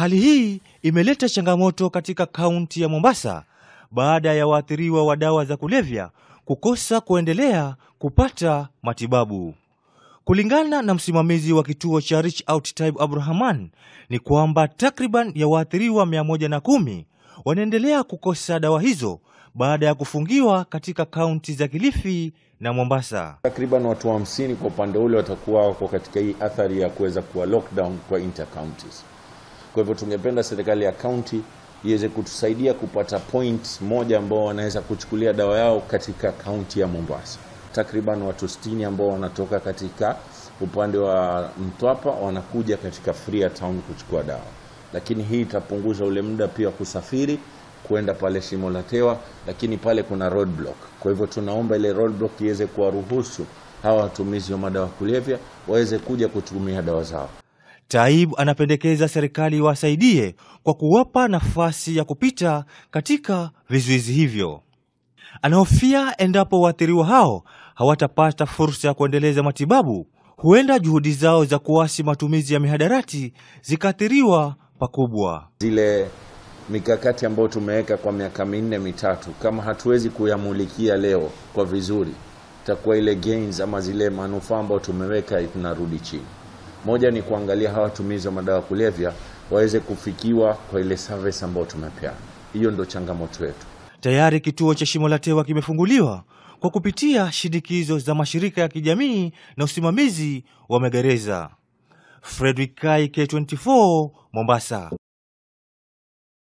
Hali hii imeleta changamoto katika kaunti ya Mombasa baada ya waathiriwa wa dawa za kulevya kukosa kuendelea kupata matibabu. Kulingana na msimamizi wa kituo cha Reach Out Tribe Abrahaman, ni kwamba takriban ya waathiriwa 110 wanaendelea kukosa dawa hizo baada ya kufungiwa katika kaunti za Kilifi na Mombasa. Takriban watu 50 wa kwa upande ule watakuwa wako katika hii athari ya kuweza kuwa lockdown kwa inter counties. Kwa hivyo tungependa serikali ya kaunti iweze kutusaidia kupata point moja ambao wanaweza kuchukulia dawa yao katika kaunti ya Mombasa. Takriban watu 60 ambao wanatoka katika upande wa Mtwapa wanakuja katika Town kuchukua dawa, lakini hii itapunguza ule muda pia wa kusafiri kwenda pale shimo la Tewa, lakini pale kuna roadblock. Kwa hivyo tunaomba ile roadblock iweze kuwaruhusu hawa watumizi wa madawa kulevya waweze kuja kutumia dawa zao. Taibu anapendekeza serikali wasaidie kwa kuwapa nafasi ya kupita katika vizuizi hivyo. Anahofia endapo waathiriwa hao hawatapata fursa ya kuendeleza matibabu, huenda juhudi zao za kuasi matumizi ya mihadarati zikaathiriwa pakubwa. Zile mikakati ambayo tumeweka kwa miaka minne mitatu, kama hatuwezi kuyamulikia leo kwa vizuri, itakuwa ile gains ama zile manufaa ambayo tumeweka tunarudi chini. Moja ni kuangalia hawa watumizi wa madawa kulevya waweze kufikiwa kwa ile service ambayo tumepeana. Hiyo ndio changamoto yetu. Tayari kituo cha Shimo la Tewa kimefunguliwa kwa kupitia shinikizo za mashirika ya kijamii na usimamizi wa magereza. Fredrick Kai, K24, Mombasa.